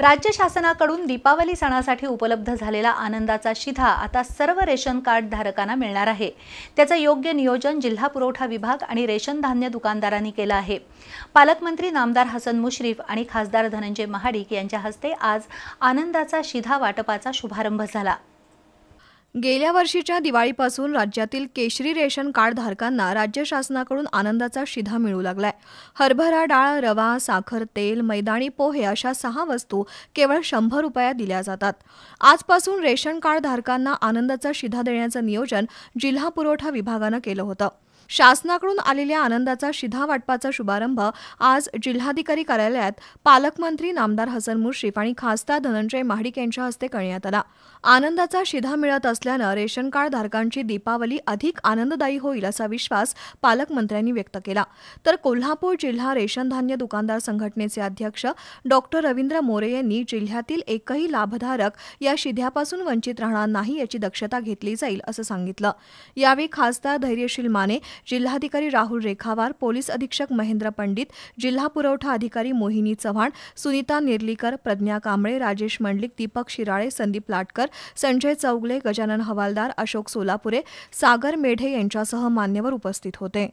राज्य शासनाकडून दीपावली सणासाठी उपलब्ध झालेला आनंदाचा शिधा आता सर्व रेशन कार्ड धारकांना मिळणार आहे त्याचं योग्य नियोजन जिल्हा पुरवठा विभाग आणि रेशन धान्य दुकानदारांनी केलं आहे पालकमंत्री नामदार हसन मुश्रीफ आणि खासदार धनंजय महाडिक यांच्या हस्ते आज आनंदाचा शिधा वाटपाचा शुभारंभ झाला गेल्या वर्षीच्या दिवाळीपासून राज्यातील केशरी रेशन कार्ड धारकांना राज्य शासनाकडून आनंदाचा शिधा मिळू लागलाय हरभरा डाळ रवा साखर तेल मैदानी पोहे अशा सहा वस्तू केवळ शंभर रुपया दिल्या जातात आजपासून रेशन कार्ड धारकांना आनंदाचा शिधा देण्याचं नियोजन जिल्हा पुरवठा विभागानं केलं होतं शासनाकडून आलेल्या आनंदाचा शिधा वाटपाचा शुभारंभ आज जिल्हाधिकारी कार्यालयात पालकमंत्री नामदार हसन मुश्रीफ आणि खासदार धनंजय महाडिक यांच्या हस्ते करण्यात आला आनंदाचा शिधा मिळत असल्यानं रेशन कार्ड धारकांची दीपावली अधिक आनंददायी होईल असा विश्वास पालकमंत्र्यांनी व्यक्त केला तर कोल्हापूर जिल्हा रेशन धान्य दुकानदार संघटनेचे अध्यक्ष डॉक्टर रवींद्र मोरे यांनी जिल्ह्यातील एकही लाभधारक या शिध्यापासून वंचित राहणार नाही याची दक्षता घेतली जाईल असं सांगितलं यावेळी खासदार धैर्यशील माने जिल्हाधिकारी राहुल रेखावार पोलीस अधीक्षक महेंद्र पंडित जिल्हा पुरवठा अधिकारी मोहिनी चव्हाण सुनीता निर्लीकर प्रज्ञा कांबळे राजेश मंडलिक दीपक शिराळे संदीप लाटकर संजय चौगले गजानन हवालदार अशोक सोलापुरे सागर मेढे यांच्यासह मान्यवर उपस्थित होते